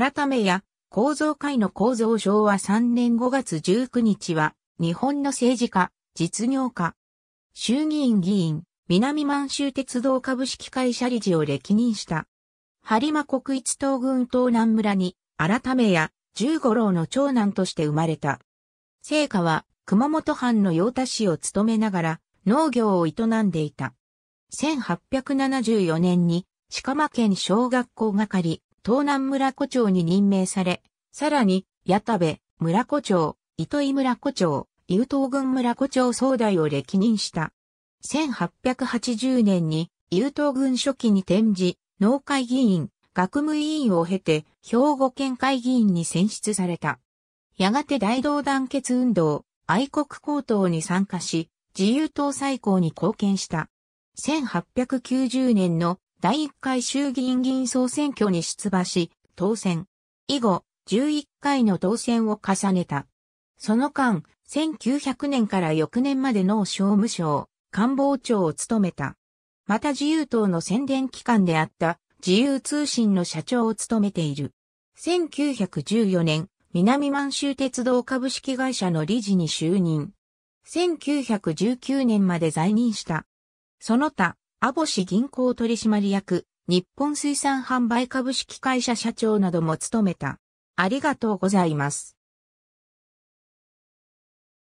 改めや、構造会の構造昭和3年5月19日は、日本の政治家、実業家、衆議院議員、南満州鉄道株式会社理事を歴任した。播磨国一東軍東南村に、改めや、十五郎の長男として生まれた。聖火は、熊本藩の陽田氏を務めながら、農業を営んでいた。1874年に、鹿間県小学校係、東南村古町に任命され、さらに、矢田部、村古町、糸井村古町、伊宇東郡村古町総代を歴任した。1880年に、伊宇東郡初期に転じ、農会議員、学務委員を経て、兵庫県会議員に選出された。やがて大道団結運動、愛国高等に参加し、自由党最高に貢献した。1890年の第1回衆議院議員総選挙に出馬し、当選。以後、11回の当選を重ねた。その間、1900年から翌年までの商務省、官房長を務めた。また自由党の宣伝機関であった自由通信の社長を務めている。1914年、南満州鉄道株式会社の理事に就任。1919年まで在任した。その他、網干銀行取締役、日本水産販売株式会社社長なども務めた。ありがとうございます。